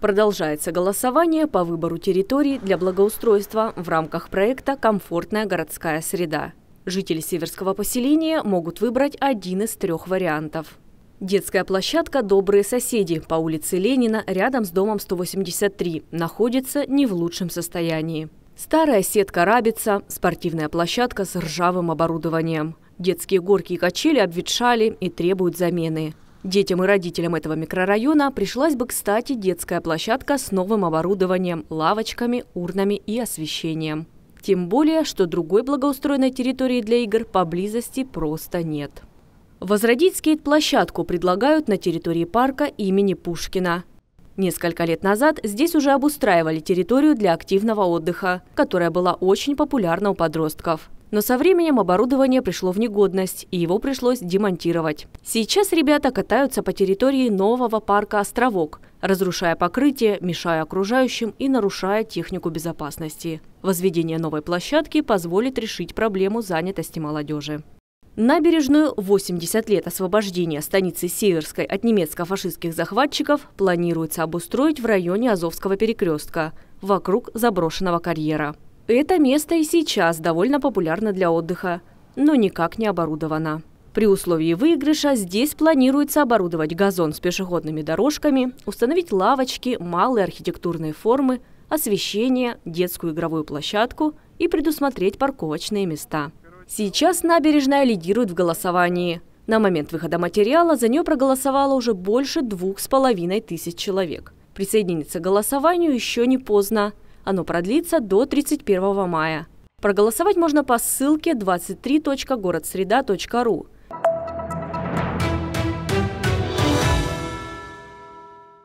Продолжается голосование по выбору территорий для благоустройства в рамках проекта «Комфортная городская среда». Жители северского поселения могут выбрать один из трех вариантов. Детская площадка «Добрые соседи» по улице Ленина рядом с домом 183 находится не в лучшем состоянии. Старая сетка рабится, спортивная площадка с ржавым оборудованием. Детские горки и качели обветшали и требуют замены. Детям и родителям этого микрорайона пришлась бы кстати детская площадка с новым оборудованием, лавочками, урнами и освещением. Тем более, что другой благоустроенной территории для игр поблизости просто нет. Возродить скейт-площадку предлагают на территории парка имени Пушкина. Несколько лет назад здесь уже обустраивали территорию для активного отдыха, которая была очень популярна у подростков. Но со временем оборудование пришло в негодность, и его пришлось демонтировать. Сейчас ребята катаются по территории нового парка «Островок», разрушая покрытие, мешая окружающим и нарушая технику безопасности. Возведение новой площадки позволит решить проблему занятости молодежи. Набережную 80 лет освобождения станицы Северской от немецко-фашистских захватчиков планируется обустроить в районе Азовского перекрестка, вокруг заброшенного карьера. Это место и сейчас довольно популярно для отдыха, но никак не оборудовано. При условии выигрыша здесь планируется оборудовать газон с пешеходными дорожками, установить лавочки, малые архитектурные формы, освещение, детскую игровую площадку и предусмотреть парковочные места. Сейчас набережная лидирует в голосовании. На момент выхода материала за нее проголосовало уже больше двух с половиной тысяч человек. Присоединиться к голосованию еще не поздно. Оно продлится до 31 мая. Проголосовать можно по ссылке 23.городсреда.ру.